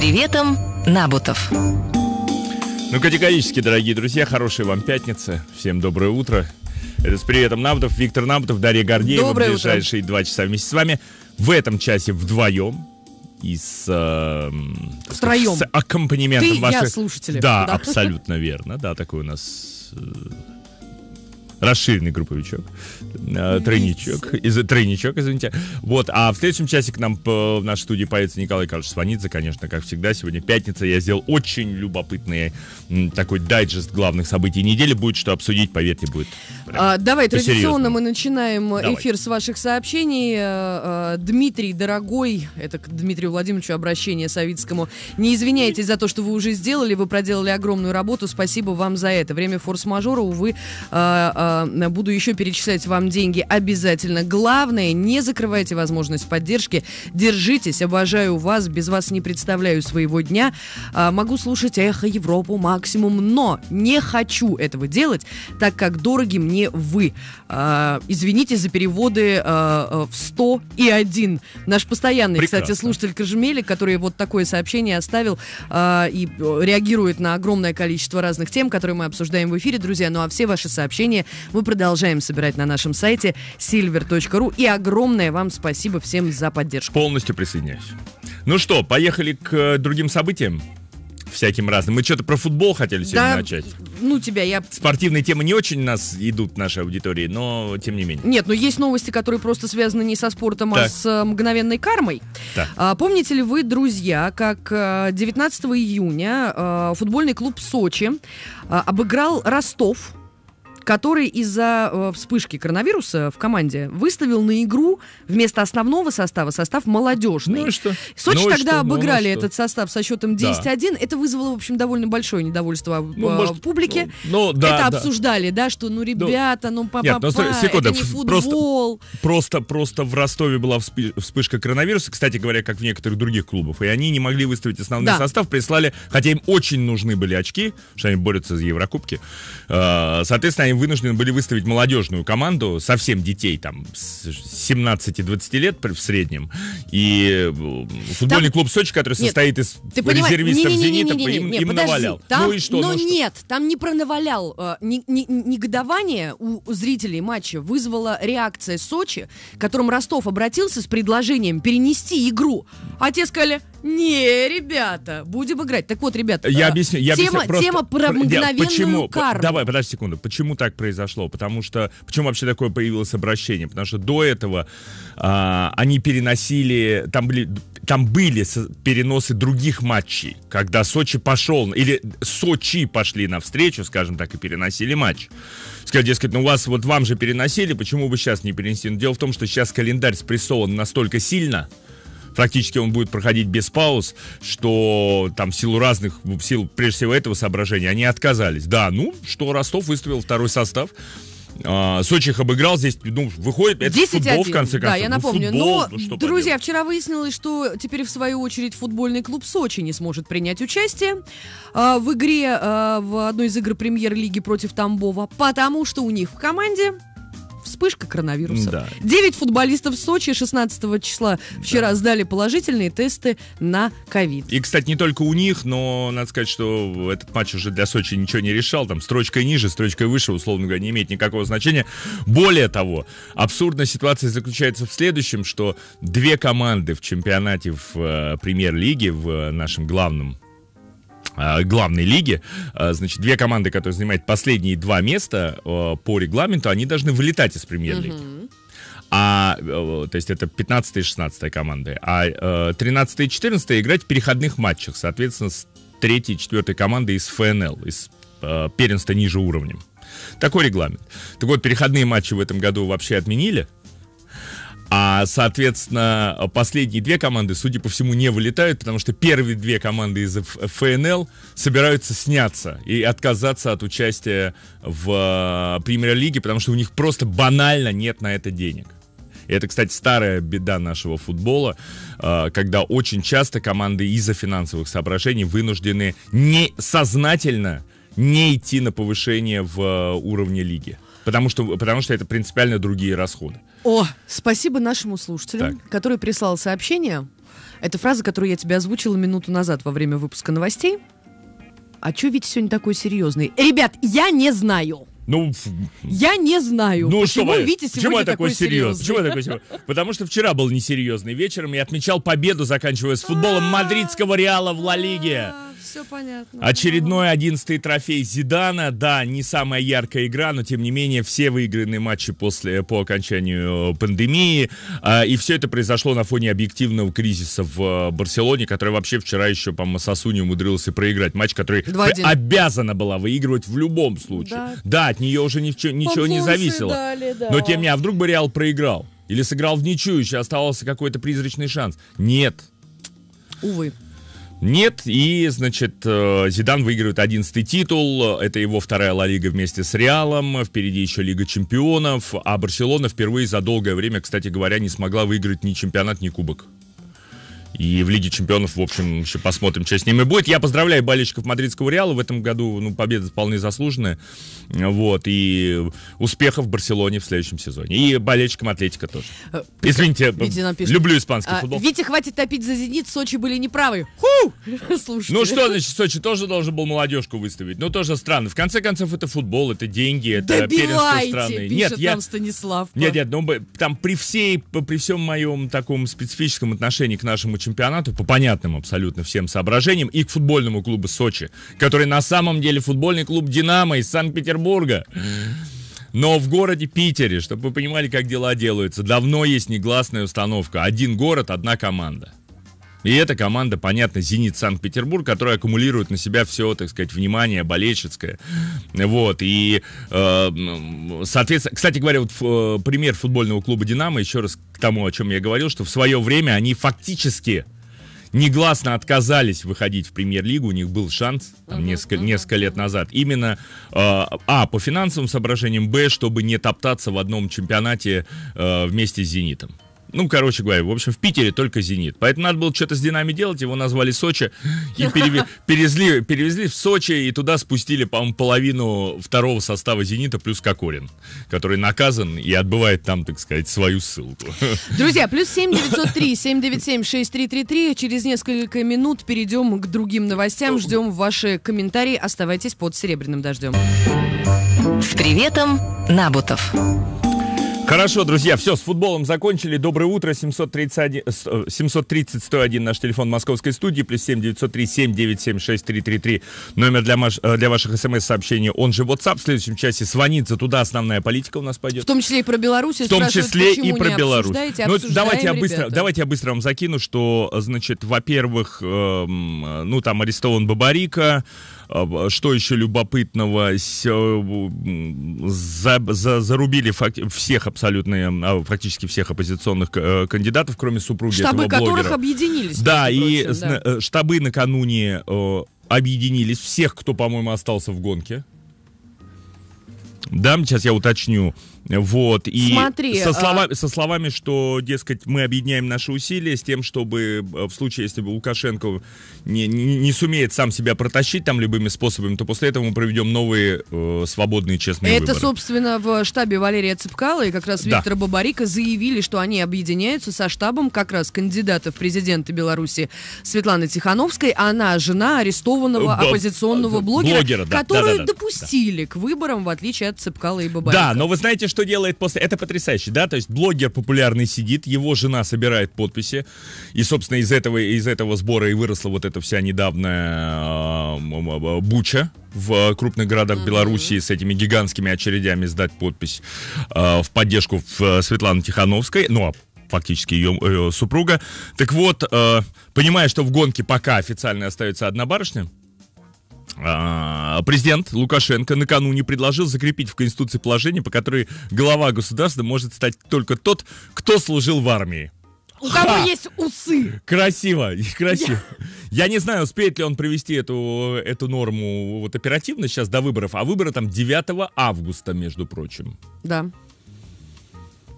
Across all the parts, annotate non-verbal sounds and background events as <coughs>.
приветом, Набутов. Ну, категорически, дорогие друзья, хорошей вам пятницы. Всем доброе утро. Это с приветом Набутов, Виктор Набутов, Дарья Гордеева. Доброе ближайшие утро. два часа вместе с вами. В этом часе вдвоем и с, э, Втроем. с аккомпанементом Ты, ваших... я, слушатели. Да, да, абсолютно верно. Да, такой у нас э, расширенный групповичок, э, тройничок, из, тройничок, извините. Вот, а в следующем часе к нам в нашей студии появится Николай Карлович Сванидзе, конечно, как всегда. Сегодня пятница, я сделал очень любопытный такой дайджест главных событий недели. Будет что обсудить, поверьте, будет. Прям. А, давай, традиционно мы начинаем давай. эфир с ваших сообщений. Э, э, Дмитрий, дорогой, это к Дмитрию Владимировичу обращение Савицкому. Не извиняйтесь за то, что вы уже сделали, вы проделали огромную работу, спасибо вам за это. Время форс-мажора, увы, э, буду еще перечислять вам деньги обязательно. Главное, не закрывайте возможность поддержки, держитесь, обожаю вас, без вас не представляю своего дня. Могу слушать «Эхо Европу» максимум, но не хочу этого делать, так как дороги мне не вы. А, извините за переводы а, а в 100 и 1. Наш постоянный, Прекрасно. кстати, слушатель Кожемели, который вот такое сообщение оставил а, и э, реагирует на огромное количество разных тем, которые мы обсуждаем в эфире, друзья. Ну а все ваши сообщения мы продолжаем собирать на нашем сайте silver.ru. И огромное вам спасибо всем за поддержку. Полностью присоединяюсь. Ну что, поехали к э, другим событиям всяким разным. Мы что-то про футбол хотели сегодня да, начать. Ну, тебя я... Спортивные темы не очень у нас идут в нашей аудитории, но тем не менее. Нет, но есть новости, которые просто связаны не со спортом, а так. а с э, мгновенной кармой. Так. А, помните ли вы, друзья, как 19 э, июня э, футбольный клуб «Сочи» обыграл Ростов который из-за э, вспышки коронавируса в команде выставил на игру вместо основного состава состав молодежный. Ну и что? Сочи ну тогда что? Ну, обыграли ну, этот что? состав со счетом 10-1. Да. Это вызвало, в общем, довольно большое недовольство э, ну, может, публике. Ну, ну, да, это да. обсуждали, да, что ну, ну ребята, ну папа, ну, это не футбол. Просто, просто, просто в Ростове была вспышка коронавируса, кстати говоря, как в некоторых других клубах, и они не могли выставить основной да. состав, прислали, хотя им очень нужны были очки, что они борются за Еврокубки. Э, соответственно, они вынуждены были выставить молодежную команду, совсем детей, там, с 17-20 лет в среднем. И э, футбольный там... клуб Сочи, который нет, состоит из ты резервистов не, не, не, «Зенита», им, им навалял. Там... Ну и что? Но ну, ну нет, что? там не пронавалял. Э, негодование у зрителей матча вызвала реакция Сочи, к которым Ростов обратился с предложением перенести игру. А те сказали, не, ребята, будем играть. Так вот, ребята, я э, объясню, я тема, объясню, тема про мгновенную я, почему, карму. Давай, подожди секунду. Почему так произошло? Потому что почему вообще такое появилось обращение? Потому что до этого а, они переносили, там были, там были переносы других матчей, когда Сочи пошел или Сочи пошли навстречу, скажем так, и переносили матч. Сказать, дескать, ну у вас вот вам же переносили, почему бы сейчас не перенесли? Но дело в том, что сейчас календарь спрессован настолько сильно, практически он будет проходить без пауз, что там в силу разных, в силу прежде всего этого соображения, они отказались. Да, ну, что Ростов выставил второй состав, а, Сочи их обыграл, здесь, ну, выходит, это футбол, в конце концов. Да, я ну, напомню. Ну, футбол, но, ну, друзья, поделать? вчера выяснилось, что теперь, в свою очередь, футбольный клуб Сочи не сможет принять участие а, в игре а, в одной из игр премьер-лиги против Тамбова, потому что у них в команде вспышка коронавируса. Да. 9 футболистов в Сочи 16 числа вчера да. сдали положительные тесты на ковид. И, кстати, не только у них, но надо сказать, что этот матч уже для Сочи ничего не решал. Там строчкой ниже, строчкой выше, условно говоря, не имеет никакого значения. Более того, абсурдная ситуация заключается в следующем, что две команды в чемпионате в э, премьер-лиге, в э, нашем главном Э, главной лиги. Э, значит, две команды, которые занимают последние два места э, по регламенту, они должны вылетать из премьер-лиги. mm А, то есть это 15 и 16 команды. А 13 и 14 играть в переходных матчах, соответственно, с 3 и 4 команды из ФНЛ, из первенства ниже уровнем. Такой регламент. Так вот, переходные матчи в этом году вообще отменили. А, соответственно, последние две команды, судя по всему, не вылетают, потому что первые две команды из ФНЛ собираются сняться и отказаться от участия в а, премьер-лиге, потому что у них просто банально нет на это денег. И это, кстати, старая беда нашего футбола, а, когда очень часто команды из-за финансовых соображений вынуждены несознательно не идти на повышение в а, уровне лиги. Потому что, потому что это принципиально другие расходы. О, спасибо нашему слушателю, так. который прислал сообщение. Это фраза, которую я тебе озвучила минуту назад во время выпуска новостей. А чё ведь сегодня такой серьезный? Ребят, я не знаю. Ну, я не знаю. Ну, почему что, Витя сегодня почему я такой серьезный? серьезный? Почему я такой серьезный? Потому что вчера был несерьезный вечером. Я отмечал победу, заканчивая с футболом мадридского Реала в Ла Лиге. Все понятно. Очередной ну, ну. одиннадцатый трофей Зидана. Да, не самая яркая игра, но тем не менее все выигранные матчи после, по окончанию э, пандемии. А, и все это произошло на фоне объективного кризиса в э, Барселоне, который вообще вчера еще, по Масасуне умудрился проиграть. Матч, который обязана была выигрывать в любом случае. Да, да от нее уже ничего, ничего не зависело. Дали, да. Но тем не менее, а вдруг бы Реал проиграл? Или сыграл в ничью, еще оставался какой-то призрачный шанс. Нет. Увы. Нет, и, значит, э, Зидан выигрывает 11-й титул, это его вторая Ла Лига вместе с Реалом, впереди еще Лига Чемпионов, а Барселона впервые за долгое время, кстати говоря, не смогла выиграть ни чемпионат, ни кубок. И в Лиге Чемпионов, в общем, еще посмотрим, что с ними будет. Я поздравляю болельщиков Мадридского Реала. В этом году ну, победа вполне заслуженная. Вот. И успехов в Барселоне в следующем сезоне. И болельщикам Атлетика тоже. Э, Извините, э, люблю испанский а, футбол. Витя, хватит топить за Зенит. Сочи были неправы. Ху! <laughs> Слушайте. Ну что, значит, Сочи тоже должен был молодежку выставить. Ну тоже странно. В конце концов, это футбол, это деньги, это первенство страны. Нет, я... Станислав. Нет, нет, но ну, там при, всей, при всем моем таком специфическом отношении к нашему чемпионату чемпионату по понятным абсолютно всем соображениям и к футбольному клубу Сочи, который на самом деле футбольный клуб «Динамо» из Санкт-Петербурга. Но в городе Питере, чтобы вы понимали, как дела делаются, давно есть негласная установка. Один город, одна команда. И эта команда, понятно, «Зенит Санкт-Петербург», которая аккумулирует на себя все, так сказать, внимание болельщицкое. Вот, и, э, соответственно, кстати говоря, вот э, пример футбольного клуба «Динамо», еще раз к тому, о чем я говорил, что в свое время они фактически негласно отказались выходить в премьер-лигу, у них был шанс там, несколько, несколько лет назад. Именно э, А, по финансовым соображениям, Б, чтобы не топтаться в одном чемпионате э, вместе с Зенитом. Ну, короче говоря, в общем, в Питере только «Зенит». Поэтому надо было что-то с «Динами» делать, его назвали «Сочи», и <laughs> перевезли, перевезли в Сочи, и туда спустили, по-моему, половину второго состава «Зенита» плюс Кокорин, который наказан и отбывает там, так сказать, свою ссылку. <laughs> Друзья, плюс 7903 797 6333. Через несколько минут перейдем к другим новостям. Ждем ваши комментарии. Оставайтесь под «Серебряным дождем». С приветом, Набутов. Хорошо, друзья, все, с футболом закончили. Доброе утро, 730-101 э, наш телефон московской студии, плюс 7903-797-6333, номер для, маш... Э, для ваших смс-сообщений, он же WhatsApp. В следующем часе звонится туда, основная политика у нас пойдет. В том числе и про Беларусь. В том числе и про Беларусь. Ну, давайте, я быстро, давайте я быстро вам закину, что, э, значит, во-первых, эм, ну, там арестован Бабарика, что еще любопытного? Э, за, за, зарубили всех абсолютно, практически э, а, всех оппозиционных э, кандидатов, кроме супруги штабы этого блогера. Штабы, которых объединились. Да, и прочим, да. штабы накануне объединились. Всех, кто, по-моему, остался в гонке. Да, сейчас я уточню. Вот, и Смотри, со, словами, а... со словами, что, дескать, мы объединяем наши усилия с тем, чтобы э, в случае, если бы Лукашенко не, не, сумеет сам себя протащить там любыми способами, то после этого мы проведем новые э, свободные честные Это, выборы. собственно, в штабе Валерия Цыпкала и как раз да. Бабарика заявили, что они объединяются со штабом как раз кандидата в президенты Беларуси Светланы Тихановской, она жена арестованного Б- оппозиционного э, блогера, блогера да, которую да, да, да, допустили да. к выборам, в отличие от Цыпкала и Бабарика. Да, но вы знаете, что что делает после... Это потрясающе, да? То есть блогер популярный сидит, его жена собирает подписи. И, собственно, из этого, из этого сбора и выросла вот эта вся недавняя буча в крупных городах mm Белоруссии с этими гигантскими очередями сдать подпись а, в поддержку Светланы Тихановской. Ну, а фактически ее, ее э, супруга. Так вот, э, понимая, что в гонке пока официально остается одна барышня, а, президент Лукашенко накануне предложил закрепить в Конституции положение, по которой глава государства может стать только тот, кто служил в армии. У кого Ха! есть усы. Красиво, <laughs> красиво. Я... Я не знаю, успеет ли он привести эту, эту норму вот оперативно сейчас до выборов, а выборы там 9 августа, между прочим. Да.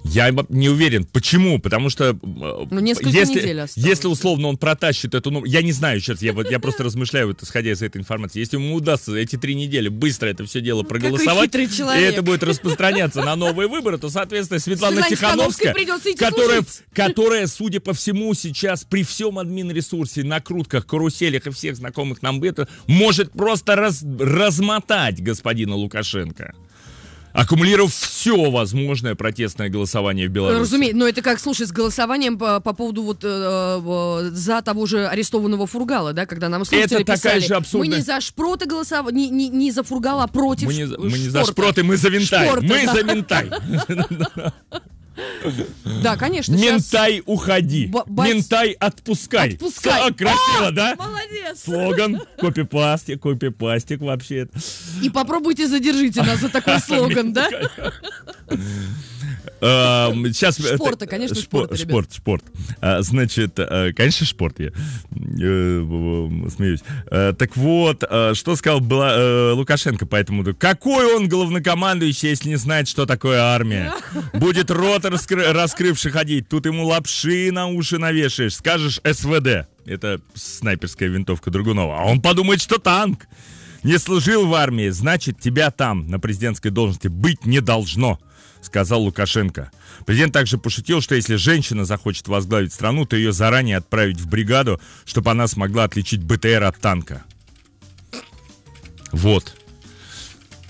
Я не уверен. Почему? Потому что э, ну, если, если условно он протащит эту, ну, я не знаю сейчас, я вот я просто размышляю, исходя из этой информации. Если ему удастся эти три недели быстро это все дело ну, проголосовать, и это будет распространяться на новые выборы, то, соответственно, Светлана Тихановская, которая, которая, судя по всему, сейчас при всем админ-ресурсе, накрутках, каруселях и всех знакомых нам это может просто раз, размотать господина Лукашенко аккумулировав все возможное протестное голосование в Беларуси. Разумеется, но это как, слушай, с голосованием по, по поводу вот э, э за того же арестованного Фургала, да, когда нам слушатели это такая писали, же абсурдная... мы не за шпроты голосовали, не, не, не за Фургала, а против Мы не, ш... мы не за шпроты, мы за винтай. Шпорта, мы да. за винтай. <laughs> Да, конечно. Ментай, сейчас... уходи. Б бать... Ментай, отпускай. Отпускай. Все, а, красиво, О, а, да? Молодец. Слоган. Копипастик, копипастик вообще. И попробуйте задержите нас за такой <laughs> слоган, да? Эм, сейчас... Спорта, э, э, конечно, спорта, Спорт, спорт. А, значит, э, конечно, спорт я смеюсь. Так вот, что сказал Лукашенко по этому? Какой он главнокомандующий, если не знает, что такое армия? Будет рот раскрывший ходить, тут ему лапши на уши навешаешь, скажешь СВД. Это снайперская винтовка Другунова, А он подумает, что танк. Не служил в армии, значит, тебя там на президентской должности быть не должно сказал Лукашенко. Президент также пошутил, что если женщина захочет возглавить страну, то ее заранее отправить в бригаду, чтобы она смогла отличить БТР от танка. Вот.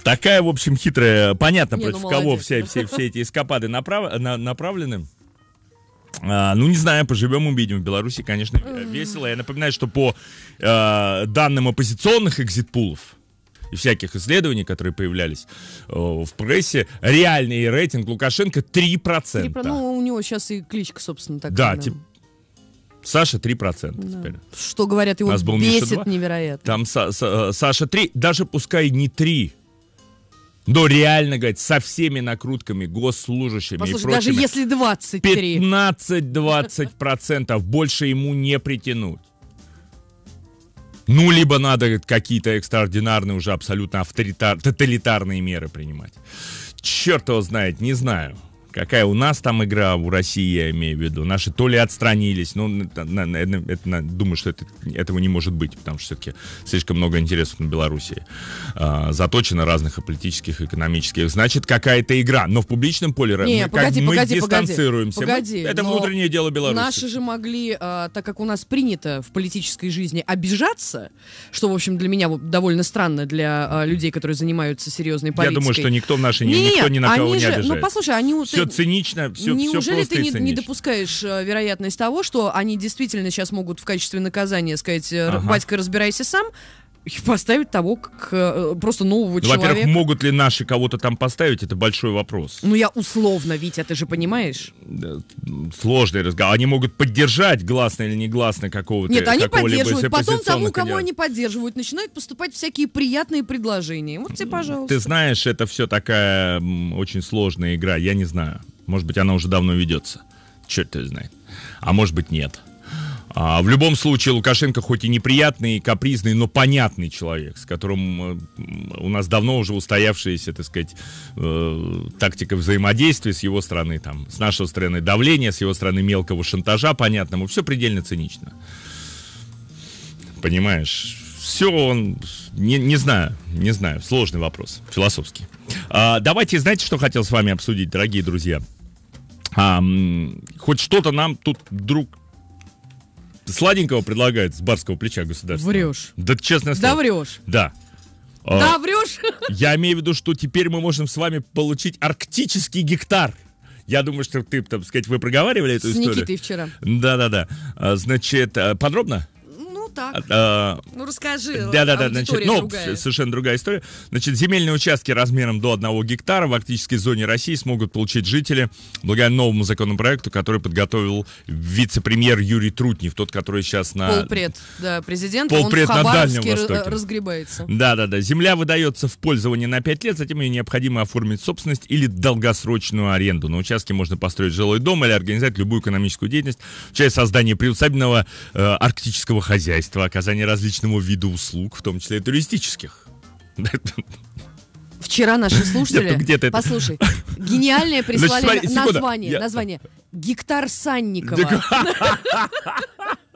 Такая, в общем, хитрая. Понятно, не, ну, против ну, кого все, все, все эти эскапады направ, на, направлены. А, ну, не знаю, поживем, увидим. В Беларуси, конечно, весело. Я напоминаю, что по э, данным оппозиционных экзитпулов, и всяких исследований, которые появлялись э, в прессе, реальный рейтинг Лукашенко 3%. 3 ну, у него сейчас и кличка, собственно, такая. Да, да. Саша 3% да. теперь. Что говорят, его Нас был бесит невероятно. Там Са Са Саша 3, даже пускай не 3, но реально, говорит, со всеми накрутками, госслужащими Послушай, и прочими, даже если 23. 15-20% больше ему не притянуть. Ну, либо надо какие-то экстраординарные уже абсолютно авторитар... тоталитарные меры принимать. Черт его знает, не знаю. Какая у нас там игра, у России я имею в виду. Наши то ли отстранились, ну, это, это, думаю, что это, этого не может быть, потому что все-таки слишком много интересов на Беларуси А, заточено разных и политических, и экономических. Значит, какая-то игра. Но в публичном поле не, мы, погоди, как, погоди, дистанцируемся. Погоди, мы, это внутреннее дело Беларуси. Наши же могли, а, так как у нас принято в политической жизни обижаться, что, в общем, для меня довольно странно для а, людей, которые занимаются серьезной политикой. Я думаю, что никто в нашей, не, никто ни на кого же, не ну, обижается. Ну, послушай, они... Все все цинично, все Неужели все ты не, не допускаешь э, вероятность того, что они действительно сейчас могут в качестве наказания сказать, э, ага. батька, разбирайся сам, Поставить того, как э, просто нового ну, человека. Во-первых, могут ли наши кого-то там поставить, это большой вопрос. Ну, я условно, Витя, ты же понимаешь? Сложный разговор. Они могут поддержать гласно или негласно какого-то Нет, они поддерживают. Потом тому, кому они поддерживают, начинают поступать всякие приятные предложения. Вот тебе, пожалуйста. Ты знаешь, это все такая очень сложная игра. Я не знаю. Может быть, она уже давно ведется. Черт ты знает. А может быть, нет. А, в любом случае, Лукашенко хоть и неприятный, и капризный, но понятный человек, с которым э, у нас давно уже устоявшаяся, так сказать, э, тактика взаимодействия с его стороны, там, с нашей стороны давления, с его стороны мелкого шантажа, понятному, все предельно цинично. Понимаешь? Все он... Не, не знаю, не знаю. Сложный вопрос, философский. А, давайте, знаете, что хотел с вами обсудить, дорогие друзья? а, хоть что-то нам тут друг сладенького предлагают с барского плеча государства. Врешь. Да честно слово. Да врешь. Да. А, да, врешь. Я имею в виду, что теперь мы можем с вами получить арктический гектар. Я думаю, что ты, так сказать, вы проговаривали эту с историю. С Никитой вчера. Да-да-да. А, значит, э, подробно? так. А, а, ну, расскажи. Да-да-да, значит, ну, другая. совершенно другая история. Значит, земельные участки размером до 1 гектара в арктической зоне России смогут получить жители благодаря новому законопроекту, который подготовил вице-премьер Юрий Трутнев, тот, который сейчас на... Полпред, да, президент. Полпред на Дальнем Востоке. разгребается. Да-да-да, земля выдается в пользование на 5 лет, затем ее необходимо оформить собственность или долгосрочную аренду. На участке можно построить жилой дом или организовать любую экономическую деятельность, в части создания приусадебного э, арктического хозяйства хозяйства, оказание различного вида услуг, в том числе и туристических. Вчера наши <laughs> ну слушатели, где-то послушай, гениальное <laughs> прислали название, название «Гектар Санникова». <laughs>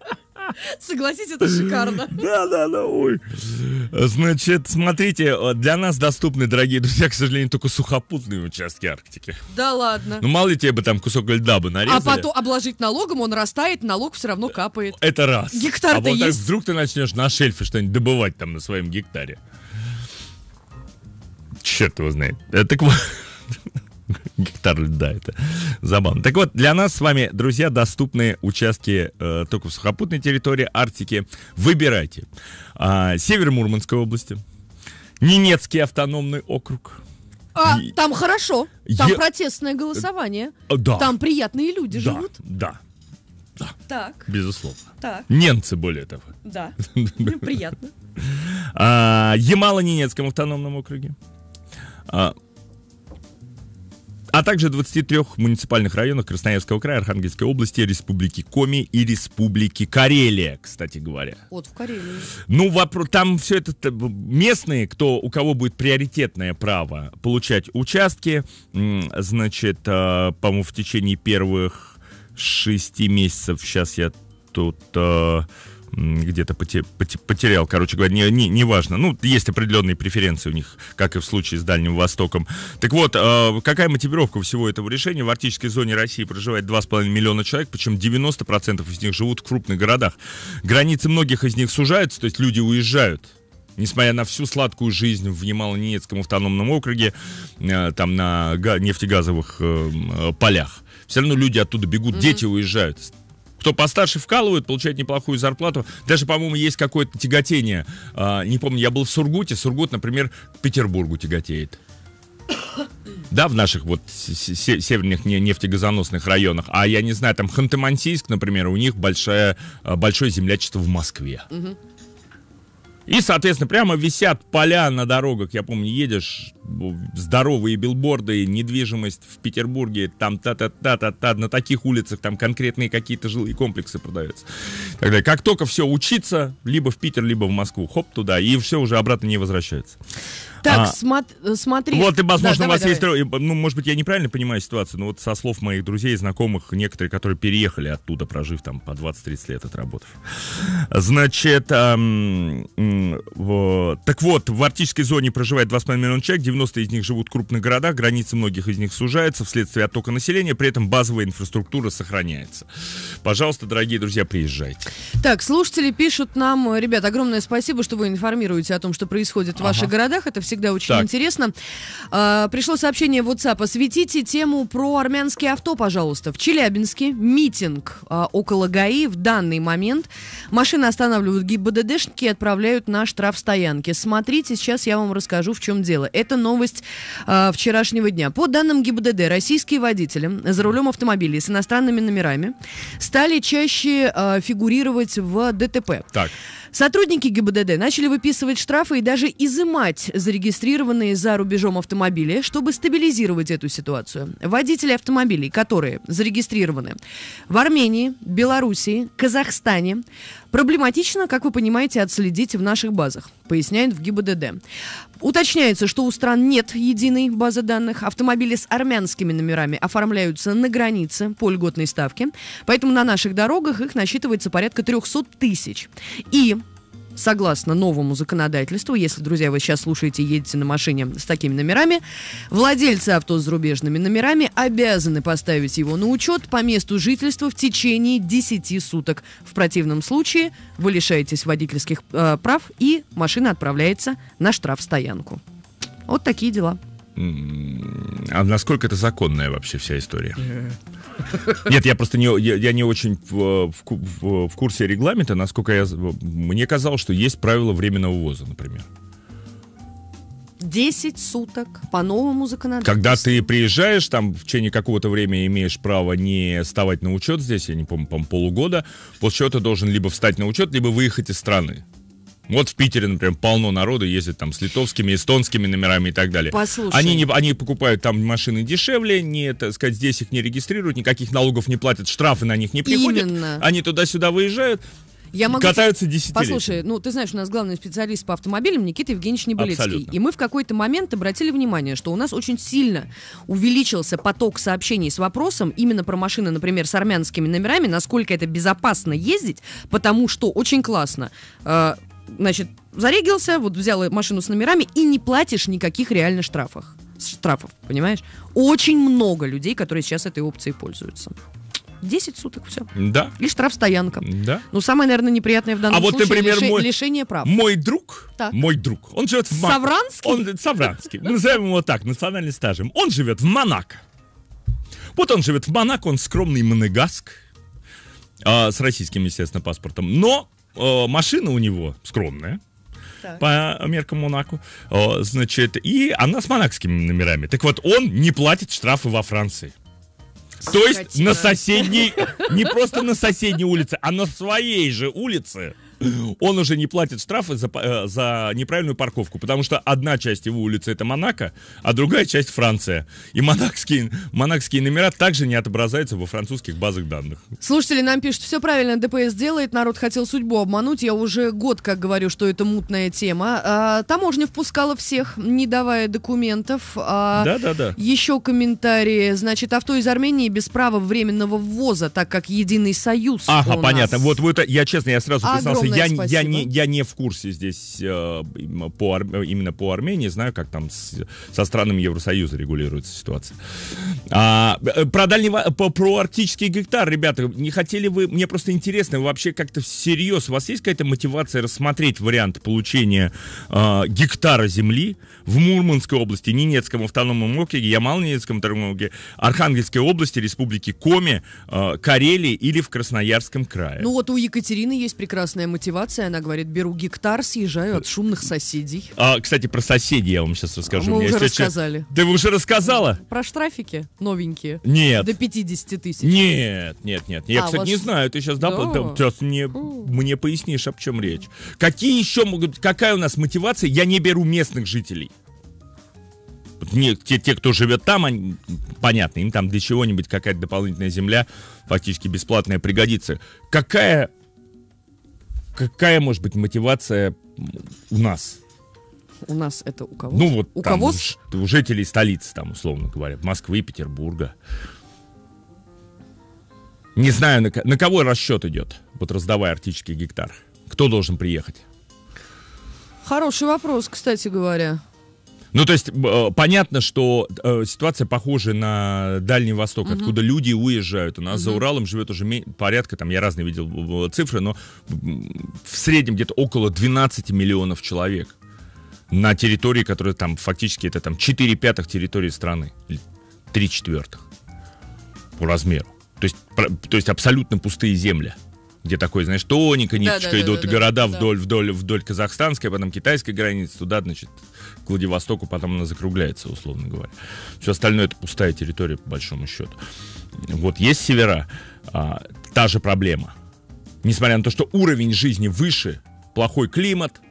Согласись, это шикарно. <laughs> Да, да, да, ой. Значит, смотрите, для нас доступны, дорогие друзья, к сожалению, только сухопутные участки Арктики. Да ладно. Ну, мало ли тебе бы там кусок льда бы а нарезали. А потом обложить налогом, он растает, налог все равно капает. Это раз. Гектар-то А вот так вдруг ты начнешь на шельфе что-нибудь добывать там на своем гектаре. Черт его знает. Э, так вот... <laughs> <laughs> Гектар льда это забавно. Так вот, для нас с вами, друзья, доступны участки э, только в сухопутной территории Арктики. Выбирайте. А, север Мурманской области, Ненецкий автономный округ. А, И... там хорошо. Там Я... протестное голосование. Э, да. Там приятные люди да, живут. Да. Да. Так. Безусловно. Так. Немцы более того. Да. <laughs> Приятно. А, Ямало-Ненецком автономном округе. А, а также 23 муниципальных районах Красноярского края, Архангельской области, Республики Коми и Республики Карелия, кстати говоря. Вот в Карелии. Ну, вопрос, там все это местные, кто, у кого будет приоритетное право получать участки, значит, а, по-моему, в течение первых шести месяцев, сейчас я тут а, где-то потерял, короче говоря, неважно. Не, не важно. ну, есть определенные преференции у них, как и в случае с Дальним Востоком. Так вот, э, какая мотивировка всего этого решения? В арктической зоне России проживает 2,5 миллиона человек, причем 90% из них живут в крупных городах. Границы многих из них сужаются, то есть люди уезжают несмотря на всю сладкую жизнь в Ямало-Ненецком автономном округе, э, там на нефтегазовых эм, э, полях. Все равно люди оттуда бегут, mm-hmm. дети уезжают кто постарше вкалывают, получают неплохую зарплату. Даже, по-моему, есть какое-то тяготение. А, не помню, я был в Сургуте. Сургут, например, к Петербургу тяготеет. <coughs> Да, в наших вот северных нефтегазоносных районах. А я не знаю, там Ханты-Мансийск, например, у них большое, а, большое землячество в Москве. Угу. И, соответственно, прямо висят поля на дорогах. Я помню, едешь здоровые билборды, недвижимость в Петербурге, там та-та-та-та-та, на таких улицах там конкретные какие-то жилые комплексы продаются. Тогда как только все учиться, либо в Питер, либо в Москву, хоп, туда, и все уже обратно не возвращается. Так, а, смо- смотри. Вот, и, возможно, да, давай, у вас давай. есть... Ну, может быть, я неправильно понимаю ситуацию, но вот со слов моих друзей и знакомых, некоторые, которые переехали оттуда, прожив там по 20-30 лет отработав. Значит, эм, э, вот. так вот, в арктической зоне проживает 2,5 миллиона человек, 90 из них живут в крупных городах, границы многих из них сужаются вследствие оттока населения, при этом базовая инфраструктура сохраняется. Пожалуйста, дорогие друзья, приезжайте. Так, слушатели пишут нам, ребят, огромное спасибо, что вы информируете о том, что происходит в ага. ваших городах, это всегда очень так. интересно. А, пришло сообщение в WhatsApp, осветите тему про армянские авто, пожалуйста. В Челябинске митинг а, около ГАИ в данный момент. Машины останавливают ГИБДДшники и отправляют на штрафстоянки. Смотрите, сейчас я вам расскажу, в чем дело. Это новость э, вчерашнего дня. По данным ГИБДД, российские водители за рулем автомобилей с иностранными номерами стали чаще э, фигурировать в ДТП. Так. Сотрудники ГИБДД начали выписывать штрафы и даже изымать зарегистрированные за рубежом автомобили, чтобы стабилизировать эту ситуацию. Водители автомобилей, которые зарегистрированы в Армении, Белоруссии, Казахстане, проблематично, как вы понимаете, отследить в наших базах, поясняют в ГИБДД. Уточняется, что у стран нет единой базы данных. Автомобили с армянскими номерами оформляются на границе по льготной ставке, поэтому на наших дорогах их насчитывается порядка 300 тысяч. И согласно новому законодательству, если, друзья, вы сейчас слушаете и едете на машине с такими номерами, владельцы авто с зарубежными номерами обязаны поставить его на учет по месту жительства в течение 10 суток. В противном случае вы лишаетесь водительских э, прав и машина отправляется на штрафстоянку. Вот такие дела. А насколько это законная вообще вся история? Э, нет, я просто не, я, я не очень в, в, в курсе регламента, насколько я... Мне казалось, что есть правила временного ввоза, например. 10 суток по новому законодательству. Когда ты приезжаешь, там в течение какого-то времени имеешь право не вставать на учет здесь, я не помню, по полугода, после чего ты должен либо встать на учет, либо выехать из страны. Вот в Питере, например, полно народу ездит там с литовскими, эстонскими номерами и так далее. Послушай. Они, не, они покупают там машины дешевле, не, так сказать, здесь их не регистрируют, никаких налогов не платят, штрафы на них не приходят. Именно. Они туда-сюда выезжают. Я могу катаются десятилетия. Послушай, ну ты знаешь, у нас главный специалист по автомобилям Никита Евгеньевич Небылецкий. Абсолютно. И мы в какой-то момент обратили внимание, что у нас очень сильно увеличился поток сообщений с вопросом именно про машины, например, с армянскими номерами, насколько это безопасно ездить, потому что очень классно. Э, значит, зарегился, вот взял машину с номерами и не платишь никаких реально штрафов. Штрафов, понимаешь? Очень много людей, которые сейчас этой опцией пользуются. 10 суток все. Да. И штраф стоянка. Да. Ну, самое, наверное, неприятное в данном а вот, случае например, лиши, мой, лишение прав. Мой друг, так. мой друг, он живет в Монако. Савранский? Он, Савранский. назовем его так, национальный стажем. Он живет в Монако. Вот он живет в Монако, он скромный моногаск. А, с российским, естественно, паспортом. Но Э, машина у него скромная, так. по меркам Монако. Э, значит, и она с монакскими номерами. Так вот, он не платит штрафы во Франции. Скотина. То есть на соседней, не просто на соседней улице, а на своей же улице он уже не платит штрафы за, э, за неправильную парковку, потому что одна часть его улицы это Монако, а другая часть Франция. И монакские, монакские номера также не отображаются во французских базах данных. Слушатели нам пишут, все правильно ДПС делает, народ хотел судьбу обмануть. Я уже год как говорю, что это мутная тема. А, таможня впускала всех, не давая документов. да, да, да. Еще комментарии. Значит, авто из Армении без права временного ввоза, так как единый союз. Ага, понятно. Вот, вот я честно, я сразу писал я, спасибо. Я не, я не в курсе здесь э, по, э, именно по Армении, знаю, как там с, со странами Евросоюза регулируется ситуация. А, э, про, дальнего, по, про арктический гектар, ребята, не хотели вы, мне просто интересно, вы вообще как-то всерьез, у вас есть какая-то мотивация рассмотреть вариант получения э, гектара земли в Мурманской области, Ненецком автономном округе, Ямал-Ненецком автономном округе, Архангельской области, Республике Коми, э, Карелии или в Красноярском крае? Ну вот у Екатерины есть прекрасная мотивация. Она говорит, беру гектар, съезжаю от шумных соседей. А, кстати, про соседей я вам сейчас расскажу. А мы уже рассказали. Да вы уже рассказала? Про штрафики новенькие. Нет. До 50 тысяч. Нет, нет, нет. Я, а, кстати, вас... не знаю. Ты сейчас, да, да. сейчас мне, мне пояснишь, об чем речь. Какие еще могут... Какая у нас мотивация? Я не беру местных жителей. Не, те, те, кто живет там, они, понятно, им там для чего-нибудь какая-то дополнительная земля фактически бесплатная пригодится. Какая какая может быть мотивация у нас? У нас это у кого? Ну вот у там, кого? У жителей столицы, там, условно говоря, Москвы, Петербурга. Не знаю, на, на кого расчет идет, вот раздавая арктический гектар. Кто должен приехать? Хороший вопрос, кстати говоря. Ну, то есть, э, понятно, что э, ситуация похожа на Дальний Восток, угу. откуда люди уезжают. У нас угу. за Уралом живет уже порядка, там, я разные видел цифры, но в среднем где-то около 12 миллионов человек на территории, которая там фактически это там 4 пятых территории страны, 3 четвертых по размеру. То есть, про, то есть абсолютно пустые земли где такой, знаешь, тоненько ниточка да, да, идут да, да, города да, вдоль, вдоль, вдоль казахстанской, потом китайской границы, туда, значит, к Владивостоку, потом она закругляется, условно говоря. Все остальное это пустая территория, по большому счету. Вот есть севера, а, та же проблема. Несмотря на то, что уровень жизни выше, плохой климат,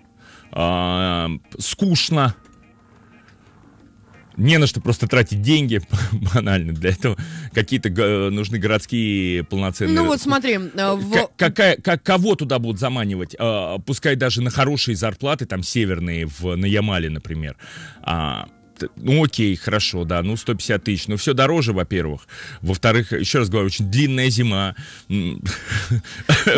а, скучно, не на что просто тратить деньги, <laughs> банально для этого. Какие-то э, нужны городские полноценные... Ну вот смотри... Э, э, в... Какая, как, кого туда будут заманивать? А, пускай даже на хорошие зарплаты, там, северные, в, на Ямале, например. А, ну окей, хорошо, да, ну 150 тысяч, но ну, все дороже, во-первых. Во-вторых, еще раз говорю, очень длинная зима. Ну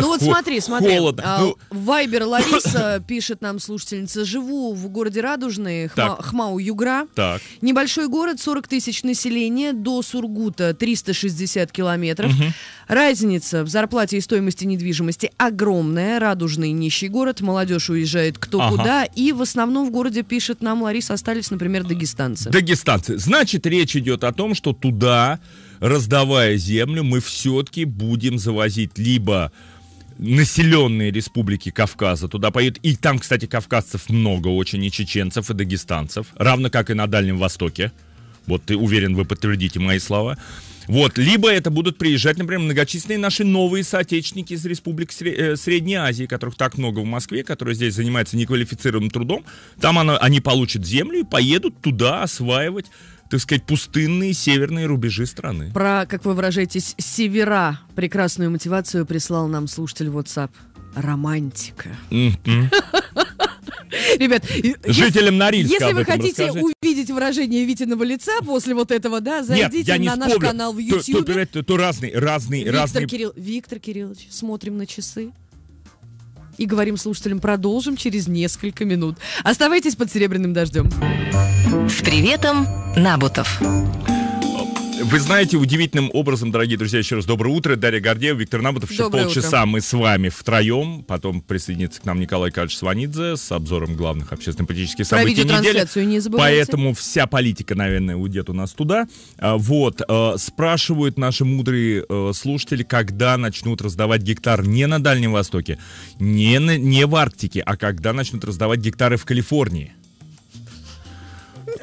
вот смотри, смотри. Холодно. А, ну. Вайбер Лариса <coughs> пишет нам слушательница. Живу в городе Радужный, Хмау, Югра. Так. Небольшой город, 40 тысяч населения, до Сургута 360 километров. Разница в зарплате и стоимости недвижимости огромная. Радужный нищий город, молодежь уезжает кто ага. куда. И в основном в городе, пишет нам Лариса, остались, например, дагестанцы. Дагестанцы. Значит, речь идет о том, что туда, раздавая землю, мы все-таки будем завозить либо населенные республики Кавказа туда поют, И там, кстати, кавказцев много очень, и чеченцев, и дагестанцев. Равно как и на Дальнем Востоке. Вот ты уверен, вы подтвердите мои слова. Вот. Либо это будут приезжать, например, многочисленные наши новые соотечественники из республик э, Средней Азии, которых так много в Москве, которые здесь занимаются неквалифицированным трудом. Там оно, они получат землю и поедут туда осваивать так сказать, пустынные северные рубежи страны. Про, как вы выражаетесь, севера прекрасную мотивацию прислал нам слушатель WhatsApp. Романтика. <laughs> Ребят, жителям если, Норильска если вы хотите увидеть выражение Витиного лица после вот этого, да, зайдите на наш канал в YouTube. То, то, то, то разные, разные, Виктор разные. Кирилл, Виктор Кириллович, смотрим на часы и говорим слушателям продолжим через несколько минут. Оставайтесь под серебряным дождем. С приветом, Набутов. Вы знаете, удивительным образом, дорогие друзья, еще раз доброе утро. Дарья Гордеева, Виктор Набутов. Еще доброе полчаса утро. мы с вами втроем. Потом присоединится к нам Николай Карлович Сванидзе с обзором главных общественно-политических событий недели. не Поэтому вся политика, наверное, уйдет у нас туда. А, вот. Э, спрашивают наши мудрые э, слушатели, когда начнут раздавать гектар не на Дальнем Востоке, не, на, не в Арктике, а когда начнут раздавать гектары в Калифорнии.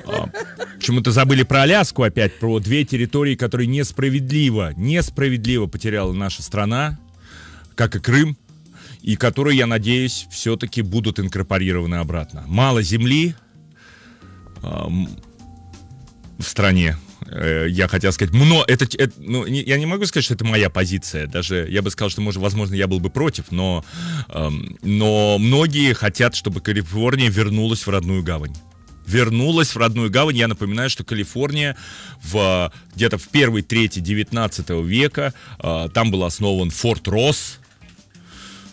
А, почему-то забыли про Аляску опять, про две территории, которые несправедливо, несправедливо потеряла наша страна, как и Крым, и которые, я надеюсь, все-таки будут инкорпорированы обратно. Мало земли а, в стране. Э, я хотел сказать, но это, это ну, не, я не могу сказать, что это моя позиция. Даже я бы сказал, что, может, возможно, я был бы против, но, э, но многие хотят, чтобы Калифорния вернулась в родную гавань вернулась в родную гавань. Я напоминаю, что Калифорния в, где-то в первой трети 19 века, а, там был основан Форт Росс,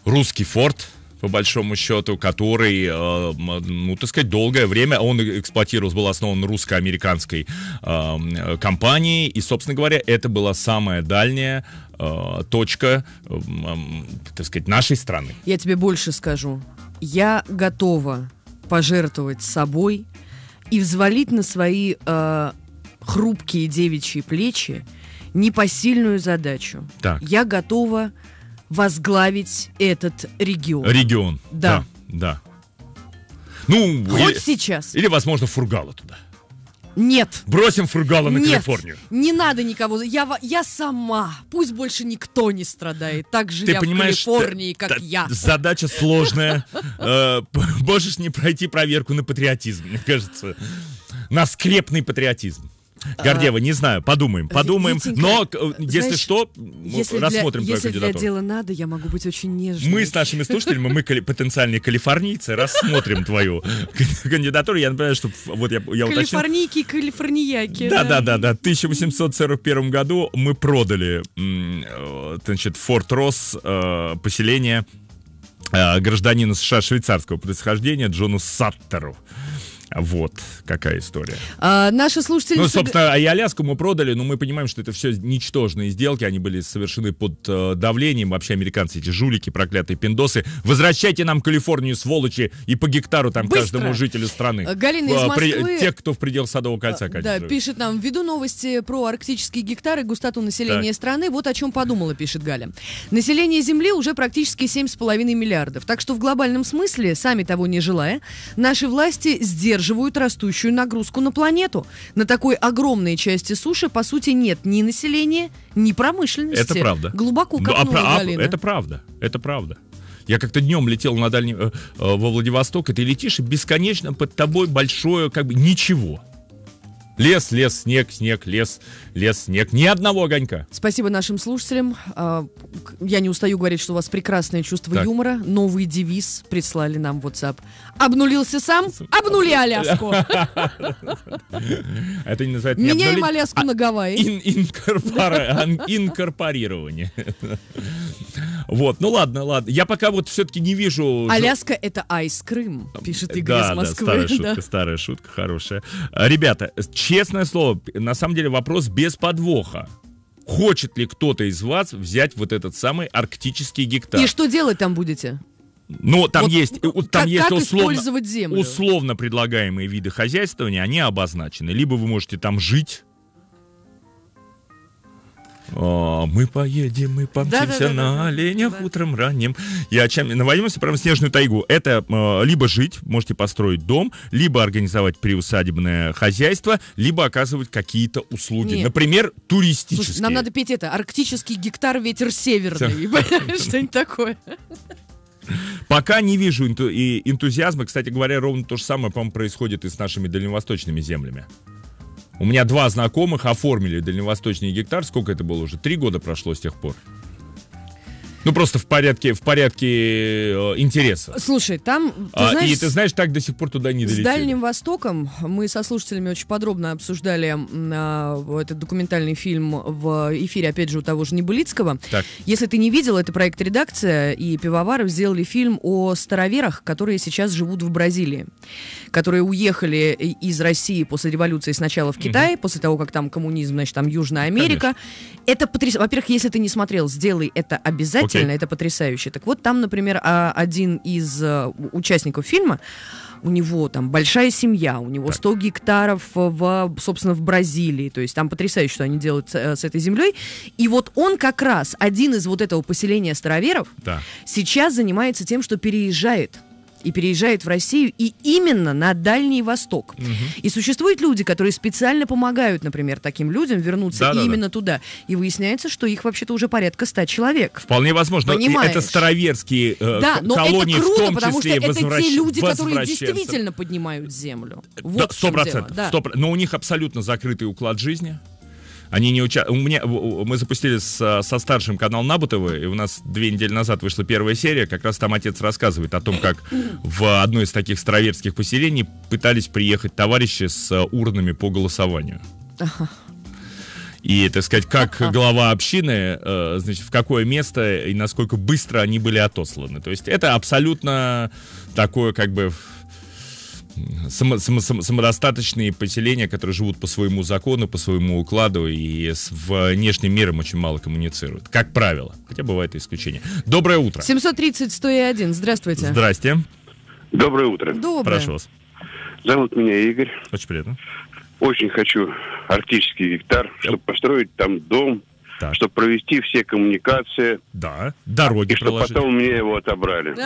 русский форт, по большому счету, который, а, ну, так сказать, долгое время он эксплуатировался, был основан русско-американской а, компанией, и, собственно говоря, это была самая дальняя точка, так сказать, нашей страны. Я тебе больше скажу. Я готова пожертвовать собой и взвалить на свои э, хрупкие девичьи плечи непосильную задачу. Так. Я готова возглавить этот регион. Регион. Да. Да. да. Ну, Хоть или, сейчас. Или, возможно, фургала туда. Нет. Бросим фургала на Нет, Калифорнию. Не надо никого. Я, я сама. Пусть больше никто не страдает. Так же Ты я понимаешь, в Калифорнии, как та, я. Задача сложная. <laughs> Э, можешь не пройти проверку на патриотизм, мне кажется. На скрепный патриотизм. Гордева, а, не знаю, подумаем, э, подумаем. Витенька, но э, если что, если рассмотрим для, твою если кандидатуру. Если для дела надо, я могу быть очень нежной. Мы с нашими слушателями, мы потенциальные калифорнийцы, рассмотрим твою кандидатуру. Я напоминаю, что вот я, я уточню. Калифорнийки калифорнияки. Да, да, да, да. В 1841 году мы продали, э, значит, Форт Росс, поселение гражданина США швейцарского происхождения Джону Саттеру. Вот какая история. А, наши слушатели... Ну, собственно, а и Аляску мы продали, но мы понимаем, что это все ничтожные сделки, они были совершены под э, давлением. Вообще американцы, эти жулики, проклятые пиндосы. Возвращайте нам Калифорнию, сволочи, и по гектару там Быстро. каждому жителю страны. Э, Галина из э, Москвы... При, тех, кто в пределах Садового э, кольца, конечно. Да, пишет нам, ввиду новости про арктические гектары, густоту населения так. страны, вот о чем подумала, пишет Галя. Население Земли уже практически 7,5 миллиардов, так что в глобальном смысле, сами того не желая, наши власти сдерживают выдерживают растущую нагрузку на планету. На такой огромной части суши, по сути, нет ни населения, ни промышленности. Это правда. Глубоко ну, а копнула, а, Галина. Это правда, это правда. Я как-то днем летел на дальний, э, э, во Владивосток, и ты летишь, и бесконечно под тобой большое, как бы, ничего. Лес, лес, снег, снег, лес, лес, снег. Ни одного огонька. Спасибо нашим слушателям. А, я не устаю говорить, что у вас прекрасное чувство так. юмора. Новый девиз прислали нам в WhatsApp. Обнулился сам, обнули Аляску. <laughs> Это не называется... Меняем Аляску а на Гавайи. <laughs> Инкорпорирование. Вот, ну ладно, ладно. Я пока вот все-таки не вижу... Аляска — это айс Крым, пишет Игорь из Москвы. <laughs> Да, старая шутка, старая шутка, хорошая. Ребята, честное слово, на самом деле вопрос без подвоха. Хочет ли кто-то из вас взять вот этот самый арктический гектар? И что делать там будете? Но ну, там вот есть, там как, есть как условно, условно предлагаемые виды хозяйствования, они обозначены. Либо вы можете там жить, а, мы поедем, мы помчимся да, да, да, на оленях да. утром ранним. Я чем наводимся прямо в снежную тайгу. Это э, либо жить, можете построить дом, либо организовать приусадебное хозяйство, либо оказывать какие-то услуги. Нет. Например, туристические. Слушай, нам надо петь это «Арктический гектар ветер северный». <laughs> Что-нибудь такое. Пока не вижу и энтузиазма. Кстати говоря, ровно то же самое, по-моему, происходит и с нашими дальневосточными землями. У меня два знакомых оформили дальневосточный гектар. Сколько это было уже? Три года прошло с тех пор. Ну, просто в порядке, в порядке э, интереса. Слушай, там, ты а, и ты знаешь, так до сих пор туда не долетели. С Дальним Востоком мы со слушателями очень подробно обсуждали а, этот документальный фильм в эфире, опять же, у того же Небылицкого. Так. Если ты не видел, это проект «Редакция», и Пивоваров сделали фильм о староверах, которые сейчас живут в Бразилии, которые уехали из России после революции сначала в Китай, угу. после того, как там коммунизм, значит, там Южная Америка. Конечно. Это потрясающе. Во-первых, если ты не смотрел, сделай это обязательно действительно, okay. это потрясающе. Так вот, там, например, а, один из э, участников фильма у него там большая семья, у него так. 100 гектаров, в, собственно, в Бразилии. То есть там потрясающе, что они делают с, э, с этой землей. И вот он как раз, один из вот этого поселения староверов, да. сейчас занимается тем, что переезжает и переезжает в Россию, и именно на Дальний Восток. Угу. И существуют люди, которые специально помогают, например, таким людям вернуться да, именно да, да. туда. И выясняется, что их вообще-то уже порядка ста человек. Вполне возможно. Понимаешь? Это староверские э, да, но колонии это круто, в том потому числе потому что возвращ... это те люди, которые действительно поднимают землю. Вот да, 100%, 100%. Да. Но у них абсолютно закрытый уклад жизни. Они не уча... у меня... Мы запустили с... со старшим канал Набутова, и у нас две недели назад вышла первая серия. Как раз там отец рассказывает о том, как в одно из таких староверских поселений пытались приехать товарищи с урнами по голосованию. И, так сказать, как глава общины, э, значит, в какое место и насколько быстро они были отосланы. То есть это абсолютно такое, как бы, само, само, само, самодостаточные поселения, которые живут по своему закону, по своему укладу и с внешним миром очень мало коммуницируют. Как правило. Хотя бывает исключение. Доброе утро. 730-101. Здравствуйте. Здрасте. Доброе утро. Доброе. Прошу вас. Зовут меня Игорь. Очень приятно. Очень хочу арктический гектар, э. чтобы построить там дом, так. чтобы провести все коммуникации. Да, дороги И чтобы потом мне его отобрали. <laughs>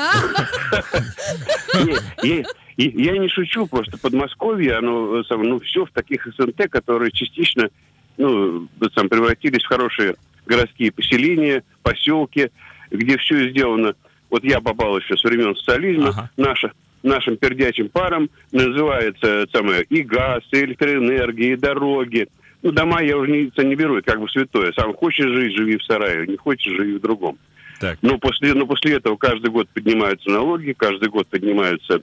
И я не шучу, просто Подмосковье, оно э, ну, все в таких СНТ, которые частично ну, э, сам превратились в хорошие городские поселения, поселки, где все сделано. Вот я попал еще со времен социализма, ага. наша, нашим пердячим паром называется э, самое, и газ, и электроэнергия, и дороги. Ну, дома я уже не, не беру, как бы святое. Сам хочешь жить, живи в сарае, не хочешь, живи в другом. Так. Но, после, но после этого каждый год поднимаются налоги, каждый год поднимаются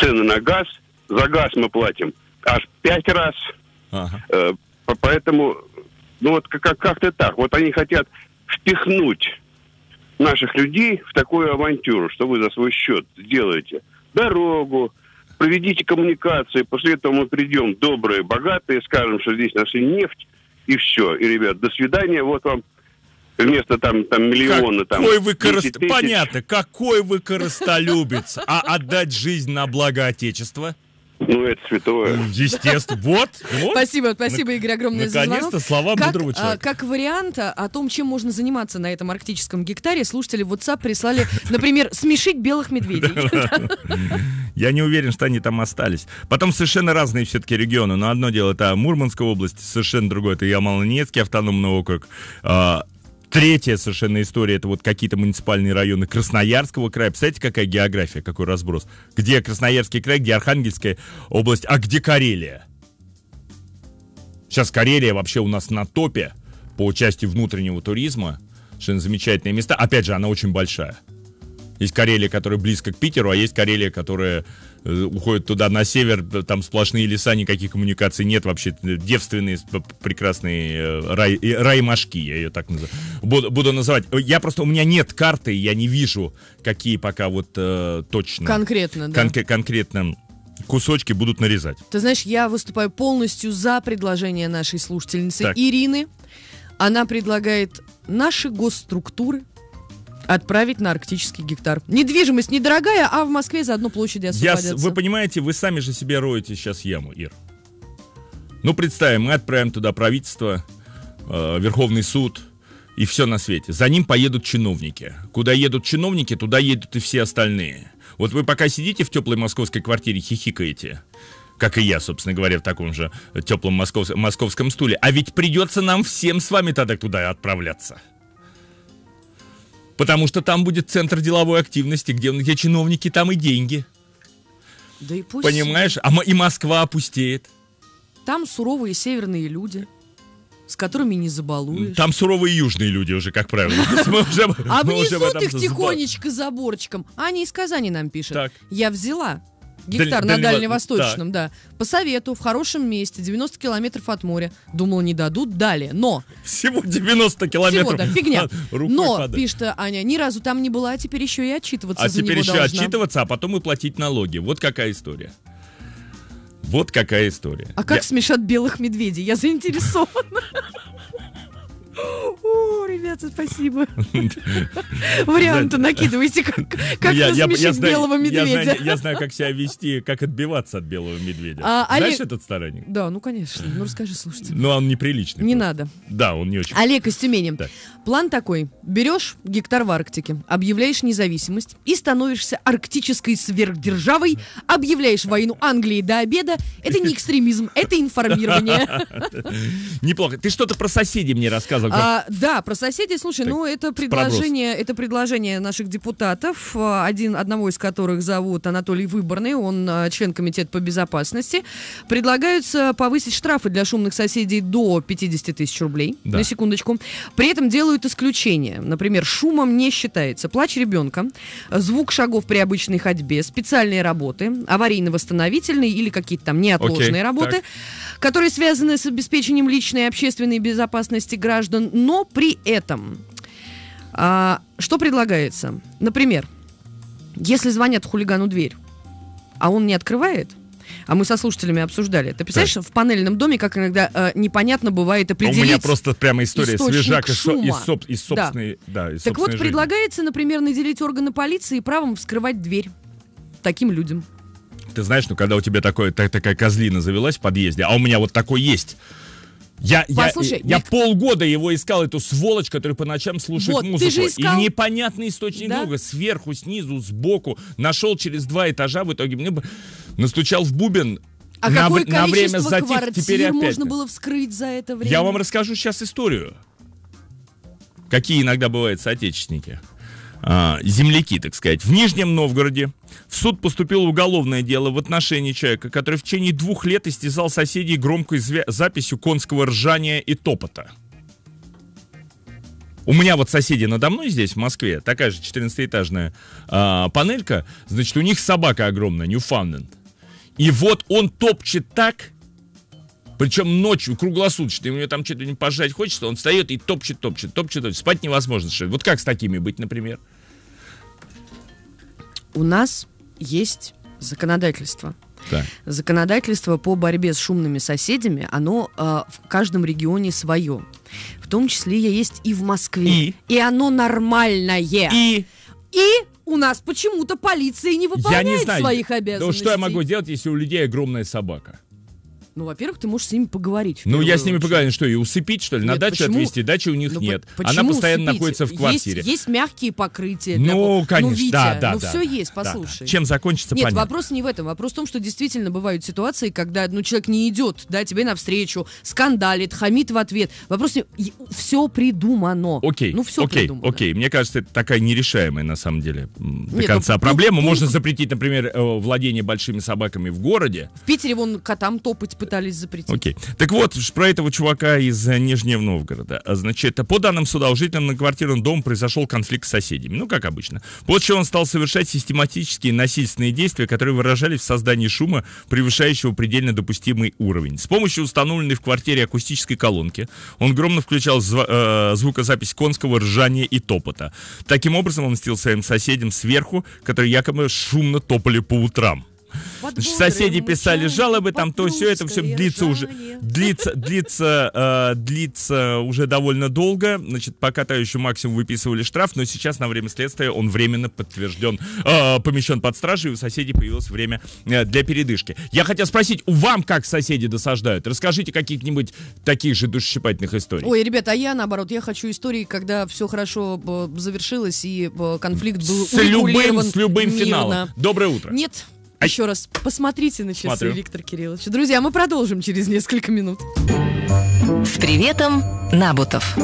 цены на газ. За газ мы платим аж пять раз. Ага. Э, поэтому, ну вот как- как-то так. Вот они хотят впихнуть наших людей в такую авантюру, что вы за свой счет сделаете дорогу, проведите коммуникации, после этого мы придем добрые, богатые, скажем, что здесь нашли нефть, и все. И, ребят, до свидания, вот вам вместо там, там миллиона там. вы корост... Понятно, какой вы коростолюбец, а отдать жизнь на благо Отечества? Ну, это святое. Ну, естественно. Вот. вот. Спасибо, спасибо, Игорь, огромное за Наконец-то слова как, мудрого а, человека. А, как вариант о том, чем можно заниматься на этом арктическом гектаре, слушатели WhatsApp прислали, например, смешить белых медведей. Я не уверен, что они там остались. Потом совершенно разные все-таки регионы. Но одно дело это Мурманская область, совершенно другое это Ямало-Ненецкий автономный округ. А, Третья совершенно история, это вот какие-то муниципальные районы Красноярского края. Представляете, какая география, какой разброс? Где Красноярский край, где Архангельская область, а где Карелия? Сейчас Карелия вообще у нас на топе по части внутреннего туризма. Совершенно замечательные места. Опять же, она очень большая. Есть Карелия, которая близко к Питеру, а есть Карелия, которая Э, уходят туда на север, там сплошные леса, никаких коммуникаций нет вообще, девственные прекрасные э, рай, машки я ее так называю, буду, буду называть. Э, я просто, у меня нет карты, я не вижу, какие пока вот э, точно. Конкретно, да. конкретно кусочки будут нарезать. Ты знаешь, я выступаю полностью за предложение нашей слушательницы так. Ирины. Она предлагает наши госструктуры отправить на арктический гектар. Недвижимость недорогая, а в Москве заодно площади освободятся. Я, вы понимаете, вы сами же себе роете сейчас яму, Ир. Ну, представим, мы отправим туда правительство, э, Верховный суд и все на свете. За ним поедут чиновники. Куда едут чиновники, туда едут и все остальные. Вот вы пока сидите в теплой московской квартире, хихикаете как и я, собственно говоря, в таком же теплом московском стуле. А ведь придется нам всем с вами тогда туда отправляться. Потому что там будет центр деловой активности, где, где чиновники, там и деньги. Да и пусть. Понимаешь? А и Москва опустеет. Там суровые северные люди с которыми не забалуешь. Там суровые южные люди уже, как правило. <laughs> Обнесут их тихонечко заборчиком. Аня из Казани нам пишет. Я взяла Гектар Даль, на Дальневосточном, да. да. По совету, в хорошем месте, 90 километров от моря. Думал, не дадут, дали. Но... Всего 90 километров. Всего, да, фигня. <laughs> но, падает. пишет Аня, ни разу там не была, а теперь еще и отчитываться А теперь еще должна. отчитываться, а потом и платить налоги. Вот какая история. Вот какая история. А как Я... смешат белых медведей? Я заинтересована. <laughs> <gasps> О, ребята, спасибо. <laughs> Варианты накидывайте, как, ну, как я, насмешить я, я белого медведя. Я знаю, я знаю, как себя вести, как отбиваться от белого медведя. А, Знаешь Олег... этот старанник? Да, ну конечно. Ну расскажи, слушайте. Ну он неприличный. Не просто. надо. Да, он не очень. Олег из Тюмени. Так. План такой. Берешь гектар в Арктике, объявляешь независимость и становишься арктической сверхдержавой, объявляешь войну Англии до обеда. Это не экстремизм, это информирование. <laughs> Неплохо. Ты что-то про соседей мне рассказывал много. А, да, про соседей, слушай, так, ну это предложение, проброс. это предложение наших депутатов, а, один, одного из которых зовут Анатолий Выборный, он а, член комитета по безопасности. Предлагаются повысить штрафы для шумных соседей до 50 тысяч рублей, да. на секундочку. При этом делают исключения. Например, шумом не считается плач ребенка, звук шагов при обычной ходьбе, специальные работы, аварийно-восстановительные или какие-то там неотложные Окей, работы. Так которые связаны с обеспечением личной и общественной безопасности граждан, но при этом а, что предлагается? Например, если звонят хулигану дверь, а он не открывает, а мы со слушателями обсуждали. Ты представляешь, да. в панельном доме, как иногда э, непонятно бывает определить... А но у меня просто прямо история свежак из, из, соб, из собственной да. Да, Так собственной вот, жизни. предлагается, например, наделить органы полиции правом вскрывать дверь таким людям. Ты знаешь, ну когда у тебя такое, так, такая козлина завелась в подъезде, а у меня вот такой есть. Я, Послушай, я, я Вик... полгода его искал, эту сволочь, который по ночам слушает вот, музыку. Ты же искал... И непонятный источник да? друга. Сверху, снизу, сбоку. Нашел через два этажа, в итоге мне бы настучал в бубен. А на, какое на время затих, квартир теперь опять. можно было вскрыть за это время? Я вам расскажу сейчас историю. Какие иногда бывают соотечественники. А, земляки, так сказать, в Нижнем Новгороде в суд поступило уголовное дело в отношении человека, который в течение двух лет истязал соседей громкой звя- записью конского ржания и топота. У меня вот соседи надо мной здесь, в Москве, такая же 14-этажная э, а, панелька, значит, у них собака огромная, Ньюфаундленд. И вот он топчет так, причем ночью, круглосуточно, и у него там что-то не пожать хочется, он встает и топчет, топчет, топчет, топчет. Спать невозможно совершенно. Вот как с такими быть, например? У нас есть законодательство. Так. Законодательство по борьбе с шумными соседями, оно э, в каждом регионе свое. В том числе есть и в Москве. И, и оно нормальное. И, и у нас почему-то полиция не выполняет я не знаю, своих обязанностей. Ну, что я могу делать, если у людей огромная собака? Ну, во-первых, ты можешь с ними поговорить. Ну, я с ними поговорил, что и усыпить, что ли, нет, на дачу почему? отвезти? Дачи у них ну, нет. Она постоянно усыпить? находится в квартире. Есть, есть мягкие покрытия. Для ну, ну конечно, ну, Витя, да, да. Ну, да, все да, есть, послушай. Да, да. Чем закончится, Нет, понятно. вопрос не в этом. Вопрос в том, что действительно бывают ситуации, когда ну, человек не идет, да, тебе навстречу, скандалит, хамит в ответ. Вопрос не... Все придумано. Окей, ну, все окей, придумано. окей. Мне кажется, это такая нерешаемая, на самом деле, до нет, ну, конца ну, проблема. Ну, Можно ну, запретить, например, э, владение большими собаками в городе. В Питере вон котам топать пытались запретить. Окей. Так вот, про этого чувака из э, Нижнего Новгорода. А, значит, по данным суда, у жителя многоквартирного дома произошел конфликт с соседями. Ну, как обычно. После чего он стал совершать систематические насильственные действия, которые выражались в создании шума, превышающего предельно допустимый уровень. С помощью установленной в квартире акустической колонки он громко включал зв- э- звукозапись конского ржания и топота. Таким образом, он мстил своим соседям сверху, которые якобы шумно топали по утрам. Значит, соседи писали жалобы, там то все это все длится уже, длится, длится, э, длится уже довольно долго. Значит, пока еще максимум выписывали штраф, но сейчас на время следствия он временно подтвержден, э, помещен под стражу, и у соседей появилось время э, для передышки. Я хотел спросить, у вам как соседи досаждают? Расскажите каких-нибудь таких же душесчипательных историй. Ой, ребята, а я наоборот, я хочу истории, когда все хорошо э, завершилось и э, конфликт был с любым, с любым мирно. финалом. Доброе утро. Нет, Ай. Еще раз посмотрите на часы, Смотрю. Виктор Кириллович. Друзья, мы продолжим через несколько минут. С приветом, Набутов.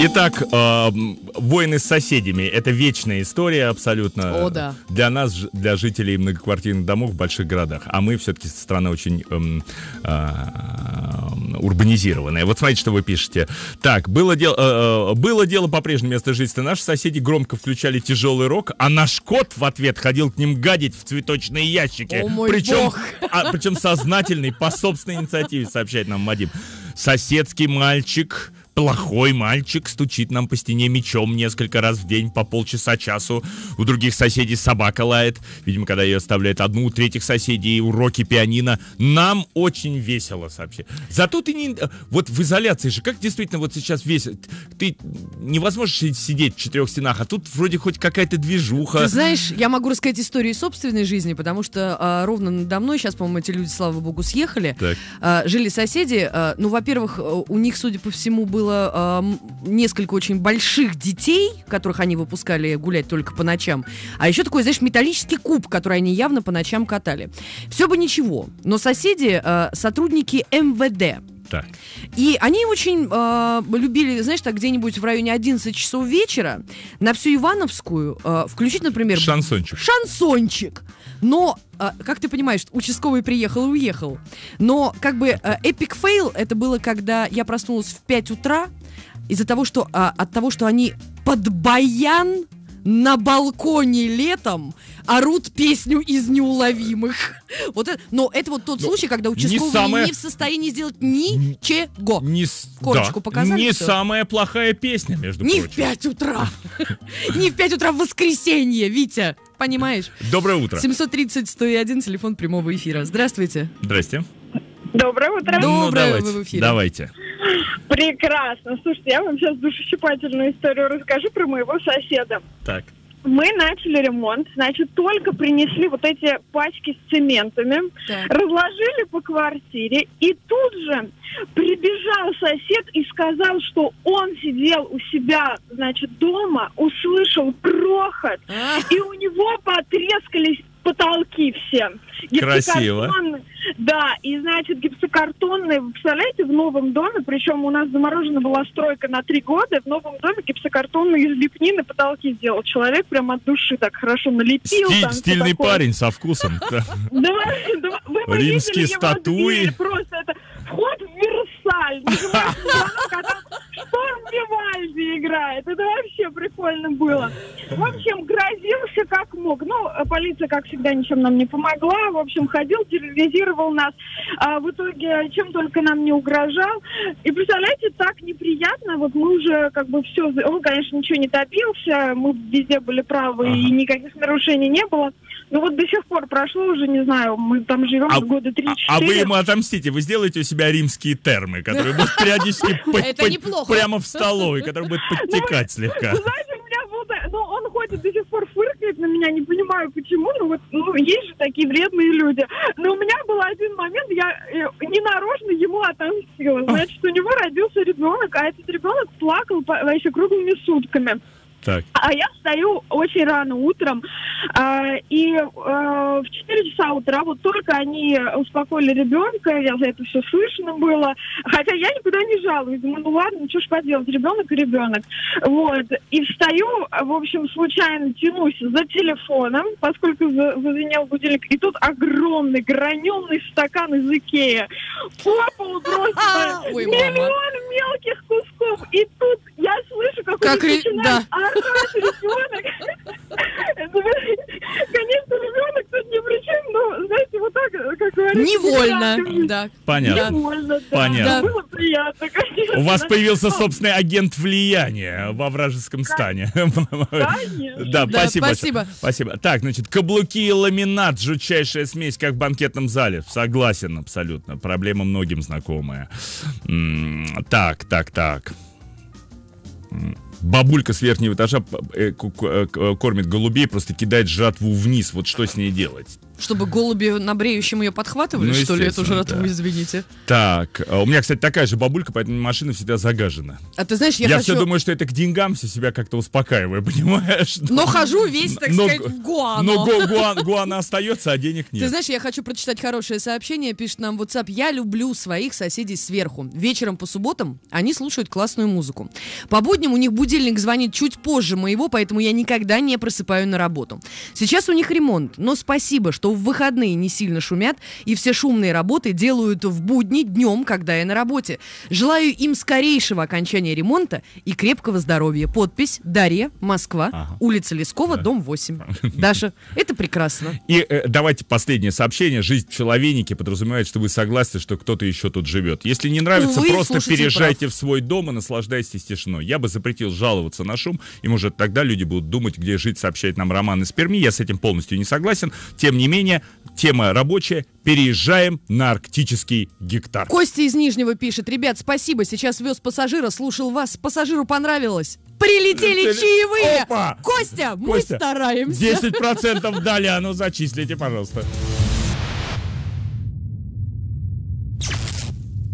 Итак, э, войны с соседями – это вечная история абсолютно. О, да. Для нас, для жителей многоквартирных домов в больших городах. А мы все-таки страна очень э, э, урбанизированная. Вот смотрите, что вы пишете. Так, было дело, э, э, было дело по-прежнему место жительства. Наши соседи громко включали тяжелый рок, а наш кот в ответ ходил к ним гадить в цветочные ящики. О, мой причем, бог. <laughs> А, причем сознательный, по собственной инициативе, сообщает нам Мадим. Соседский мальчик Плохой мальчик стучит нам по стене мечом несколько раз в день по полчаса-часу. У других соседей собака лает. Видимо, когда ее оставляют одну, у третьих соседей уроки пианино. Нам очень весело сообщи. Зато ты не... Э, вот в изоляции же, как действительно вот сейчас весело. Ты невозможно сидеть в четырех стенах, а тут вроде хоть какая-то движуха. Ты знаешь, я могу рассказать историю собственной жизни, потому что а, ровно надо мной, сейчас, по-моему, эти люди, слава богу, съехали. Так. А, жили соседи. А, ну, во-первых, у них, судя по всему, было было э, несколько очень больших детей, которых они выпускали гулять только по ночам. А еще такой, знаешь, металлический куб, который они явно по ночам катали. Все бы ничего. Но соседи, э, сотрудники МВД, так. И они очень э, любили, знаешь, так где-нибудь в районе 11 часов вечера на всю Ивановскую э, включить, например... Шансончик. Шансончик. Но а, как ты понимаешь, участковый приехал и уехал. Но как бы эпик фейл это было, когда я проснулась в 5 утра из-за того, что а, от того, что они под баян на балконе летом орут песню из неуловимых. Вот это, но это вот тот но ну, случай, когда участковый не, самое... не в состоянии сделать ничего. Не, Корочку да, показали. Не все. самая плохая песня, между не прочим. <laughs> Не в 5 утра. Не в 5 утра в воскресенье, Витя. Понимаешь? Доброе утро. 730-101, телефон прямого эфира. Здравствуйте. Здрасте. Доброе утро. Доброе ну, давайте, в эфире. Давайте. Прекрасно. Слушайте, я вам сейчас душесчипательную историю расскажу про моего соседа. Так мы начали ремонт, значит, только принесли вот эти пачки с цементами, так. разложили по квартире, и тут же прибежал сосед и сказал, что он сидел у себя, значит, дома, услышал крохот, и у него потрескались потолки все. Красиво. Да, и, значит, гипсокартонные, вы представляете, в новом доме, причем у нас заморожена была стройка на три года, в новом доме гипсокартонные из лепнины потолки сделал человек, прям от души так хорошо налепил. Сти- там, стильный парень со вкусом. <laughs> Римские статуи. Просто это вход Версаль. шторм Вивальди играет. Это вообще прикольно было. В общем, грозился как мог. Ну, полиция, как всегда, ничем нам не помогла. В общем, ходил, терроризировал нас. А в итоге, чем только нам не угрожал. И представляете, так неприятно. Вот мы уже как бы все... Он, конечно, ничего не добился. Мы везде были правы, ага. и никаких нарушений не было. Ну вот до сих пор прошло уже, не знаю, мы там живем а, года 3-4. А, а вы ему отомстите, вы сделаете у себя римские термы, которые будут периодически <laughs> прямо в столовой, которые будут подтекать ну, слегка. Знаете, у меня был... Ну, он ходит до сих пор фыркает на меня, не понимаю почему, но вот ну, есть же такие вредные люди. Но у меня был один момент, я э, ненарочно ему отомстила. Значит, у него родился ребенок, а этот ребенок плакал по, вообще а круглыми сутками. Так. А, а я встаю очень рано утром. Э, и э, в 4 часа утра вот только они успокоили ребенка, я за это все слышно было. Хотя я никуда не жалуюсь. Думаю, ну ладно, что ж поделать, ребенок и ребенок. Вот. И встаю, в общем, случайно тянусь за телефоном, поскольку зазвенел будильник. И тут огромный граненый стакан из Икея. По полу просто <laughs> Ой, миллион мама. мелких кусков. И тут я слышу, как, как он ре... начинает да наш ребенок. Конечно, ребенок тут ни при чем, но, знаете, вот так, как говорится. Невольно, да. Понятно. Невольно, да. Понятно. Было приятно, конечно. У вас появился собственный агент влияния во вражеском стане. Да, спасибо. Спасибо. Спасибо. Так, значит, каблуки и ламинат, жутчайшая смесь, как в банкетном зале. Согласен абсолютно. Проблема многим знакомая. Так, так, так бабулька с верхнего этажа э, э, э, кормит голубей, просто кидает жатву вниз. Вот что с ней делать? Чтобы голуби на бреющем ее подхватывали, ну, что ли, эту жратву, да. извините. Так, э, у меня, кстати, такая же бабулька, поэтому машина всегда загажена. А ты знаешь, я Я хочу... все думаю, что это к деньгам все себя как-то успокаиваю, <laughs> понимаешь? Но, но хожу весь, так но, сказать, в Гуану. Но гу, гуан, Гуана остается, а денег нет. Ты знаешь, я хочу прочитать хорошее сообщение, пишет нам WhatsApp. Я люблю своих соседей сверху. Вечером по субботам они слушают классную музыку. По будням у них будильник звонит чуть позже моего, поэтому я никогда не просыпаю на работу. Сейчас у них ремонт, но спасибо, что что в выходные не сильно шумят, и все шумные работы делают в будни днем, когда я на работе. Желаю им скорейшего окончания ремонта и крепкого здоровья. Подпись Дарья, Москва, ага. улица Лескова, да. дом 8. Даша, это прекрасно. И э, давайте последнее сообщение. Жизнь в человенике подразумевает, что вы согласны, что кто-то еще тут живет. Если не нравится, Увы, просто переезжайте прав. в свой дом и наслаждайтесь тишиной. Я бы запретил жаловаться на шум, и, может, тогда люди будут думать, где жить, сообщает нам Роман из Перми. Я с этим полностью не согласен. Тем не менее, менее, тема рабочая. Переезжаем на арктический гектар. Костя из Нижнего пишет. Ребят, спасибо, сейчас вез пассажира, слушал вас. Пассажиру понравилось. Прилетели чаевые! Опа! Костя, Костя, мы стараемся. 10% дали, а ну зачислите, пожалуйста.